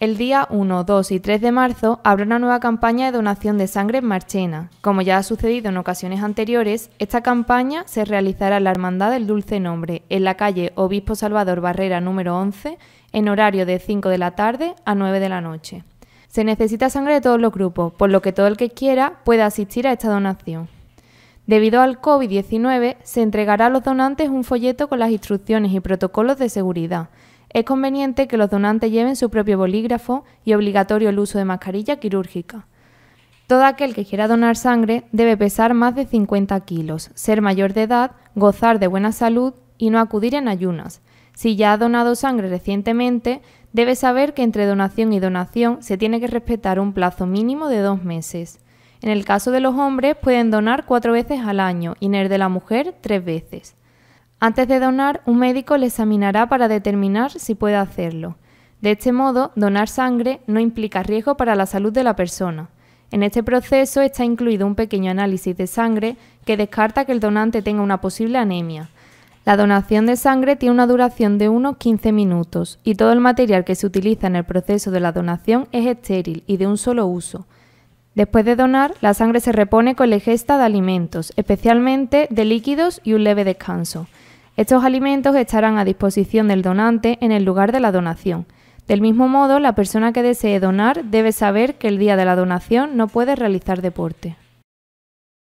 El día 1, 2 y 3 de marzo habrá una nueva campaña de donación de sangre en Marchena. Como ya ha sucedido en ocasiones anteriores, esta campaña se realizará en la Hermandad del Dulce Nombre, en la calle Obispo Salvador Barrera número 11, en horario de 5 de la tarde a 9 de la noche. Se necesita sangre de todos los grupos, por lo que todo el que quiera puede asistir a esta donación. Debido al COVID-19, se entregará a los donantes un folleto con las instrucciones y protocolos de seguridad es conveniente que los donantes lleven su propio bolígrafo y obligatorio el uso de mascarilla quirúrgica. Todo aquel que quiera donar sangre debe pesar más de 50 kilos, ser mayor de edad, gozar de buena salud y no acudir en ayunas. Si ya ha donado sangre recientemente, debe saber que entre donación y donación se tiene que respetar un plazo mínimo de dos meses. En el caso de los hombres pueden donar cuatro veces al año y en el de la mujer tres veces. Antes de donar, un médico le examinará para determinar si puede hacerlo. De este modo, donar sangre no implica riesgo para la salud de la persona. En este proceso está incluido un pequeño análisis de sangre que descarta que el donante tenga una posible anemia. La donación de sangre tiene una duración de unos 15 minutos y todo el material que se utiliza en el proceso de la donación es estéril y de un solo uso. Después de donar, la sangre se repone con la ingesta de alimentos, especialmente de líquidos y un leve descanso. Estos alimentos estarán a disposición del donante en el lugar de la donación. Del mismo modo, la persona que desee donar debe saber que el día de la donación no puede realizar deporte.